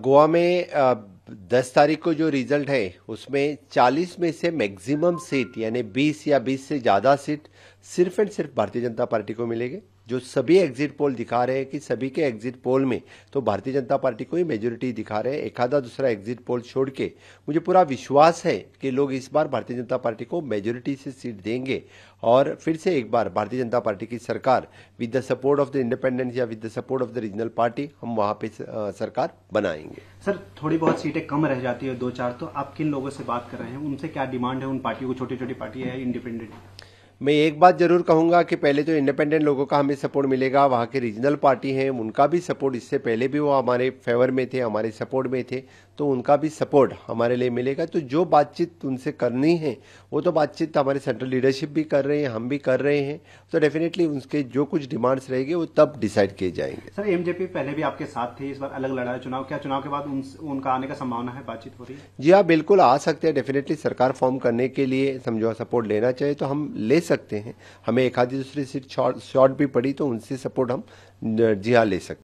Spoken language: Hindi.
Gourmet uh, दस तारीख को जो रिजल्ट है उसमें चालीस में से मैक्सिमम सीट यानी बीस या बीस से ज़्यादा सीट सिर्फ एंड सिर्फ भारतीय जनता पार्टी को मिलेगी जो सभी एग्जिट पोल दिखा रहे हैं कि सभी के एग्जिट पोल में तो भारतीय जनता पार्टी को ही मेजोरिटी दिखा रहे हैं एक आधा दूसरा एग्जिट पोल छोड़ के मुझे पूरा विश्वास है कि लोग इस बार भारतीय जनता पार्टी को मेजोरिटी से सीट देंगे और फिर से एक बार भारतीय जनता पार्टी की सरकार with the support of the independent या with the support of the regional party हम वहां पे सरकार बनाएंगे सर थोड़ी बहुत सीटें पे कम रह जाती है दो चार तो आप किन लोगों से बात कर रहे हैं उनसे क्या डिमांड है उन पार्टियों को छोटी छोटी पार्टी है इंडिपेंडेंट मैं एक बात जरूर कहूंगा कि पहले तो इंडिपेंडेंट लोगों का हमें सपोर्ट मिलेगा वहाँ के रीजनल पार्टी हैं उनका भी सपोर्ट इससे पहले भी वो हमारे फेवर में थे हमारे सपोर्ट में थे तो उनका भी सपोर्ट हमारे लिए मिलेगा तो जो बातचीत उनसे करनी है वो तो बातचीत हमारे सेंट्रल लीडरशिप भी कर रहे हैं हम भी कर रहे हैं तो डेफिनेटली उनके जो कुछ डिमांड्स रहेगी वो तब डिसाइड किए जाएंगे सर एमजेपी पहले भी आपके साथ थे इस बार अलग लड़ा है चुनाव क्या चुनाव के बाद उनका आने का संभावना है बातचीत हो रही है जी हाँ बिल्कुल आ सकते हैं डेफिनेटली सरकार फॉर्म करने के लिए समझौता सपोर्ट लेना चाहिए तो हम ले सकते हैं हमें एक आधी दूसरी सीट शॉर्ट भी पड़ी तो उनसे सपोर्ट हम जिया ले सकते